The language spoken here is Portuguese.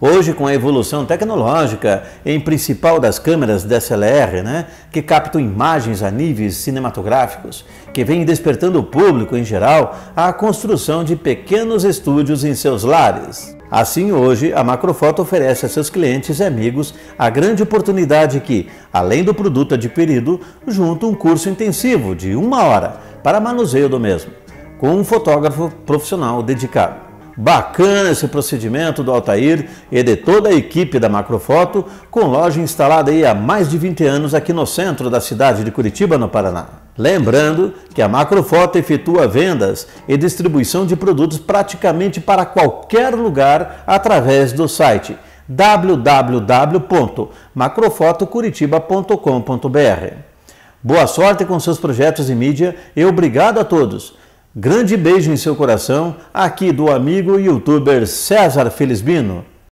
Hoje, com a evolução tecnológica, em principal das câmeras DSLR, né, que captam imagens a níveis cinematográficos, que vem despertando o público em geral à construção de pequenos estúdios em seus lares. Assim, hoje, a Macrofoto oferece a seus clientes e amigos a grande oportunidade que, além do produto adquirido, junta um curso intensivo de uma hora para manuseio do mesmo, com um fotógrafo profissional dedicado. Bacana esse procedimento do Altair e de toda a equipe da Macrofoto, com loja instalada aí há mais de 20 anos aqui no centro da cidade de Curitiba, no Paraná. Lembrando que a Macrofoto efetua vendas e distribuição de produtos praticamente para qualquer lugar através do site www.macrofotocuritiba.com.br. Boa sorte com seus projetos e mídia e obrigado a todos Grande beijo em seu coração, aqui do amigo youtuber César Felizbino.